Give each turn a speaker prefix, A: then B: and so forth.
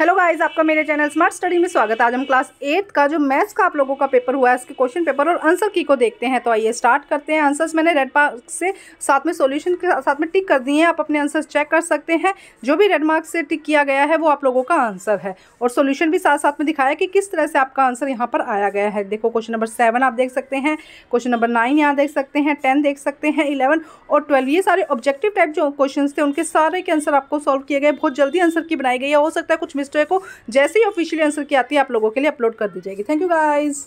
A: hello guys आपका मेरे channel smart study में स्वागत है आज हम क्लास एट का जो मैथ्स का आप लोगों का पेपर हुआ है उसके क्वेश्चन पेपर और आंसर की को देखते हैं तो आइए स्टार्ट करते हैं आंसर्स मैंने रेड मार्क से साथ में सॉल्यूशन के साथ में टिक कर दिए हैं आप अपने आंसर्स चेक कर सकते हैं जो भी रेड मार्क्स से टिक किया गया है वो आप लोगों का आंसर है और सोल्यूशन भी साथ साथ में दिखाया कि किस तरह से आपका आंसर यहाँ पर आया गया है देखो क्वेश्चन नंबर सेवन आप देख सकते हैं क्वेश्चन नंबर नाइन यहाँ देख सकते हैं टेन देख सकते हैं इलेवन और ट्वेल्व ये सारे ऑब्जेक्टिव टाइप जो क्वेश्चन थे उनके सारे के आंसर आपको सॉल्व किए गए बहुत जल्दी आंसर की बनाई गई है हो सकता है कुछ मिस टेस्ट को जैसे ही ऑफिशियली आंसर की आती है आप लोगों के लिए अपलोड कर दी जाएगी थैंक यू गाइज़